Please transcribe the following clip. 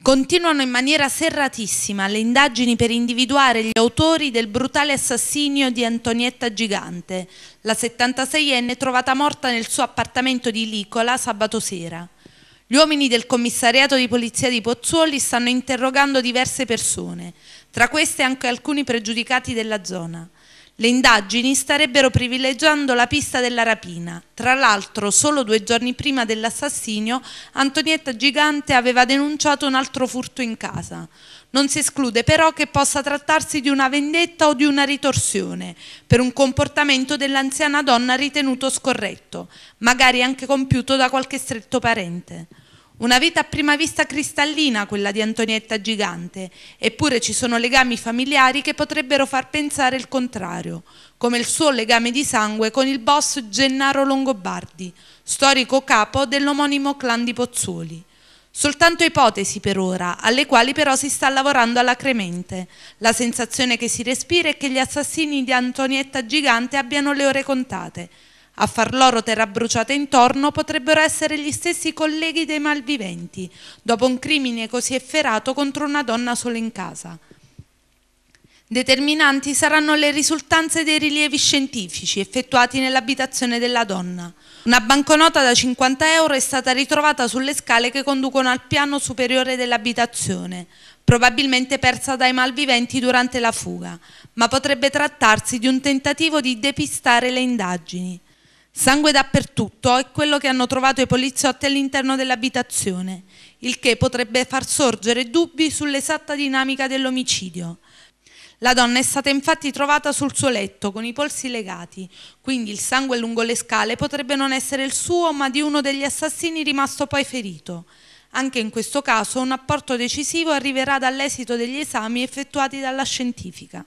Continuano in maniera serratissima le indagini per individuare gli autori del brutale assassinio di Antonietta Gigante, la 76enne trovata morta nel suo appartamento di Licola sabato sera. Gli uomini del commissariato di polizia di Pozzuoli stanno interrogando diverse persone, tra queste anche alcuni pregiudicati della zona. Le indagini starebbero privilegiando la pista della rapina. Tra l'altro, solo due giorni prima dell'assassinio, Antonietta Gigante aveva denunciato un altro furto in casa. Non si esclude però che possa trattarsi di una vendetta o di una ritorsione per un comportamento dell'anziana donna ritenuto scorretto, magari anche compiuto da qualche stretto parente. Una vita a prima vista cristallina quella di Antonietta Gigante, eppure ci sono legami familiari che potrebbero far pensare il contrario, come il suo legame di sangue con il boss Gennaro Longobardi, storico capo dell'omonimo clan di Pozzuoli. Soltanto ipotesi per ora, alle quali però si sta lavorando alacremente. La sensazione che si respira è che gli assassini di Antonietta Gigante abbiano le ore contate, a far loro terra bruciata intorno potrebbero essere gli stessi colleghi dei malviventi, dopo un crimine così efferato contro una donna sola in casa. Determinanti saranno le risultanze dei rilievi scientifici effettuati nell'abitazione della donna. Una banconota da 50 euro è stata ritrovata sulle scale che conducono al piano superiore dell'abitazione, probabilmente persa dai malviventi durante la fuga, ma potrebbe trattarsi di un tentativo di depistare le indagini. Sangue dappertutto è quello che hanno trovato i poliziotti all'interno dell'abitazione, il che potrebbe far sorgere dubbi sull'esatta dinamica dell'omicidio. La donna è stata infatti trovata sul suo letto con i polsi legati, quindi il sangue lungo le scale potrebbe non essere il suo ma di uno degli assassini rimasto poi ferito. Anche in questo caso un apporto decisivo arriverà dall'esito degli esami effettuati dalla scientifica.